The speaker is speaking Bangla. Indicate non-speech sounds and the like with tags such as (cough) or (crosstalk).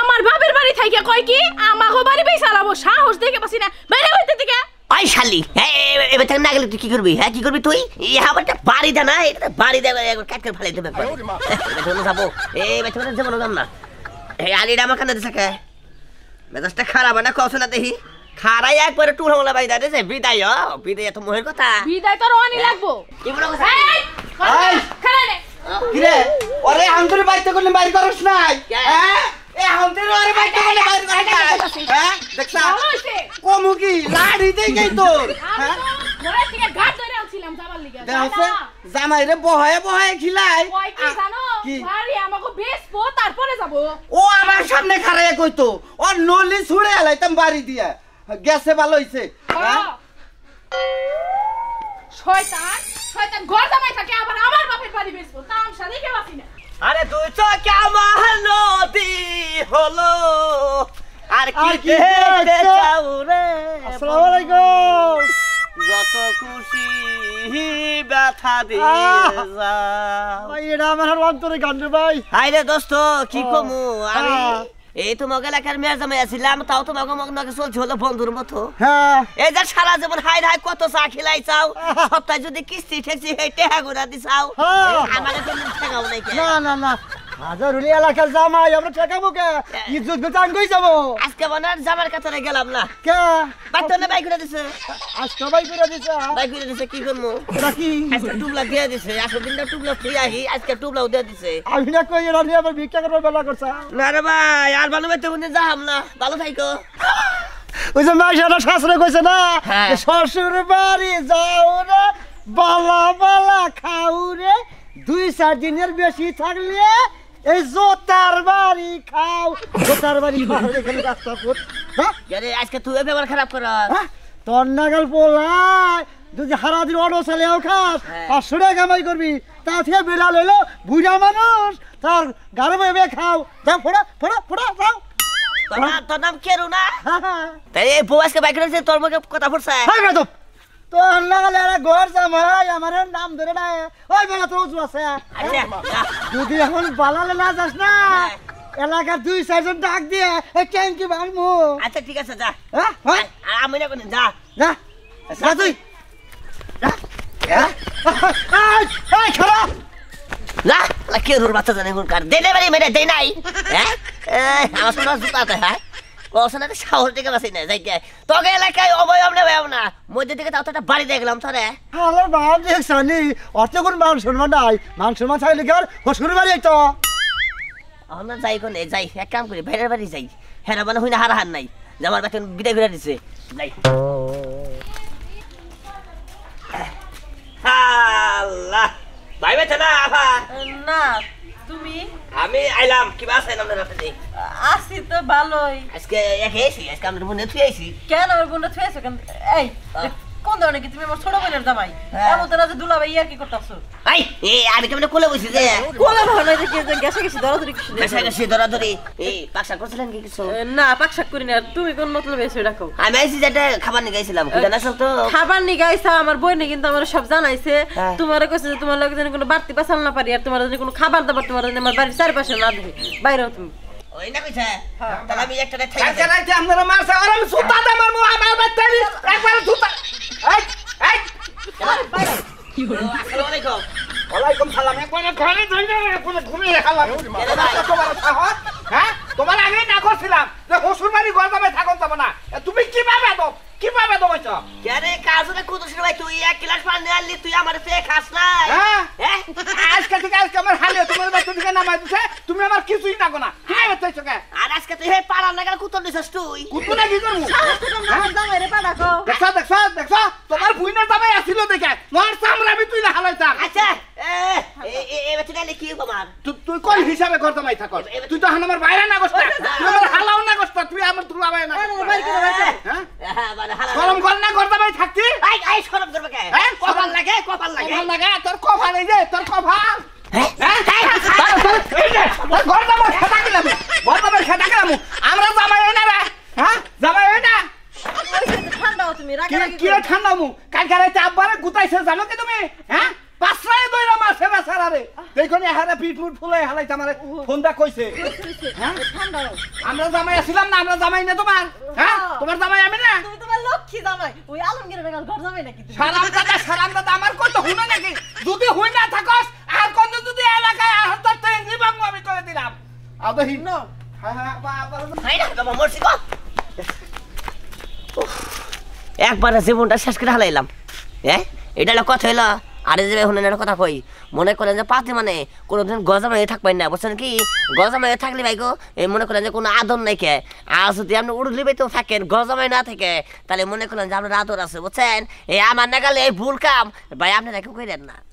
আমার বাপের বাড়ি থাকে কয় কি আমাগো বাড়ি বেই চালাবো সাহস দেখে পাছি না বাইরে হইতে থেকে আই শালি এবার থেকে না গেলে তুই কি করবি হ্যাঁ কি করবি তুই ইহা আমার বাড়ি দে না এটা বাড়ি দে একবার কাট করে ফেলে দেবে ধরে যাবো এই বেছে বেছে যাবো না এই আলিটা আমার কান্দে থাকে মেজাজটা খারাপ না কস না দেখি খারাই একবারে টুল হামলা বাই দা দেছে বিদায় বিদায় তো মোহের কথা বিদায় তো রনি হ্যাঁ? লাগবো কি বলো কথা এই কি রে ওরে আন্তরে বাইতে করলে বাইর করছ নাই হ্যাঁ ও আমার সামনে খাড়ায় কইতো ও নলি ছুড়ে আলাইতাম বাড়ি দিয়া গেছে ভালো হইছে হ্যাঁ শয়তান শয়তান ঘর জামাই থাকে আবার আমার বাপের বাড়ি বেসবো তামসা দেখে বাসি না আরে তুই তো কেমন নদী হলো আর কি দেখতে চাও রে আসসালামু আলাইকুম যত খুশি ব্যথা দিয়ে যা ভাই এটা আমার অন্তরে গান ভাই হাই রে দোস্ত কি কমু আমি এই তোমাকে লেখার একার মেয়ের জামাই আছিলাম তাও তো মগ মগ চলছে হলো বন্ধুর মতো হ্যাঁ এই যে সারা জীবন হাই হাই কত চা খিলাই চাও সপ্তাহে যদি কিস্তি ঠেকছি হেঁটে হাগুরা দিছাও হ্যাঁ। আমাদের কোনো ঠেকাও না না না হাজার হুলি এলাকার জামাই আমরা ঠেকাবো কে হ্যাঁ। ইজ্জত বেতান কই যাবো আজকে বনার জামার কাতারে গেলাম না কে বাতনে বাইক করে দিছে আজকে বাইক করে দিছে বাইক করে দিছে কি করমু নাকি আজকে টুবলা দিয়ে দিছে আসল দিনটা টুবলা ফ্রি আহি আজকে টুবলাও দিয়ে দিছে আমি না কই এরা নিয়ে আবার ভিক্ষা করবার বেলা করছ না রে ভাই আর ভালো মতো মনে যাহাম না ভালো থাইকো ওই যে মাইশারা শাশুড়ে কইছে না হ্যাঁ। শ্বশুর বাড়ি যাও রে বালা বালা খাও রে দুই চার দিনের বেশি থাকলে এই জোতার বাড়ি খাও জোতার বাড়ি খাও (laughs) এখানে রাস্তা পথ হ্যাঁ আজকে তুই ব্যবহার খারাপ কর হ্যাঁ? তোর নাগাল পোলায় যদি সারাদিন অটো চালিয়েও খাস হ্যাঁ। পাঁচশো টাকা কামাই করবি তা থেকে বেড়া লইলো বুড়া মানুষ তার গাড়ি ভেবে খাও যা ফোড়া ফোড়া ফোড়া যাও তোর নাম কেরু না হ্যাঁ, তাই বউ আজকে বাইক তোর মুখে কথা ফুটছে তো লাগালে এরা ঘর জামাই আমার নাম ধরে না ওই বেলা তো আছে আচ্ছা। যদি এখন বালালে না যাস না এলাকার দুই চারজন ডাক দিয়ে আচ্ছা ঠিক আছে যা হ্যাঁ আমি না যা যা আচ্ছা। যা তুই না কে রোর বাচ্চা জানে কার দে দে বাড়ি মেরে দে নাই হ্যাঁ আমার সঙ্গে জুতা হ্যাঁ অবসানের সাহস দিকে বাসি না যাই তোকে এলাকায় অবয়ব নেবে না মধ্যে থেকে তাও একটা বাড়ি দেখলাম তোরে আমার বাপ দেখছানি অত কোন মান সম্মান নাই মান সম্মান থাকলে কি আর বাড়ি তো আমার যাই কোনে যাই এক কাম করি বাইরের বাড়ি যাই হেরা মানে হইনা হার হার নাই জামার বেতন বিদায় করে দিছে যাই ভাই বেছে না আফা না তুমি আমি আইলাম কি বাস আইলাম রাতে দেই মানে আসি তো ভালোই আজকে এক এসি আজকে আমার বোনে থুই আইছি কেন আমার বোনে থুই আইছো কেন এই আমার হ্যাঁ। খাবার নিয়ে আমার বই নেই কিন্তু আমার সব জানাইছে হ্যাঁ। তোমার কইছে যে তোমার লগে কোনো বাড়তি পাছাল না পারি আর তোমার যেন কোনো খাবার দাবার তোমার আমার বাড়ির চারপাশে না দেবে বাইরে তুমি ওই না কইছে হ্যাঁ। তাহলে আমি একটা ঠাই আছে মারছে সুতা আমার বাচ্চা একবার সুতা তোমার আগে না করছিলাম যে হসুর বাড়ি তুমি কিভাবে দব তুই এক গ্লাস পানি আনলি তুই আমার হে পাড়া লাগার কুতর দিছস তুই কুতর দেখছ দেখছ দেখছ কথা কর তুই তো আমার বাইরে না গোস্তা তুই আমার হালাও না গোস্তা তুই আমার দুলা বাইরে হ্যাঁ? হ্যাঁ, মানে না শরম কর না করতে ভাই থাকতি আই আই শরম করবে কে কপাল লাগে কপাল লাগে কপাল লাগে তোর কপাল এই যে তোর কপাল হ্যাঁ? ঠান্ডা তুমি রাখা কি ঠান্ডা গুতাইছে জানো কি তুমি দেখুনি হারা পিটপুট ফুলাই হালাই আমার ফোনটা কইছে হ্যাঁ? আমরা জামাই আসিলাম না আমরা জামাই না তোমার হ্যাঁ তোমার জামাই আমি না তুমি তোমার লক্ষ্মী জামাই ওই আলমগীর বেগাল ঘর জামাই নাকি দাদা দাদা আমার কত হুনা নাকি যদি না থাকস আর কোন যদি এলাকায় আর তোর আমি করে দিলাম আদো হিন্ন হ্যাঁ হ্যাঁ বাবা হাই না মরছি গো একবারে জীবনটা শেষ করে হালাইলাম হ্যাঁ এটা কথা হইলো আরে যে হুনেনের কথা কই মনে করেন যে পাতি মানে কোনোদিন গজা মেয়ে থাকবেন না বুঝছেন কি গজা মেয়ে থাকলে ভাই গো মনে করেন যে কোনো আদর নাই কে আর যদি আপনি উড়লি তো থাকেন গজা মেয়ে না থাকে তাহলে মনে করেন যে আপনার আদর আছে বুঝছেন এই আমার গেলে এই ভুল কাম ভাই আপনি কই দেন না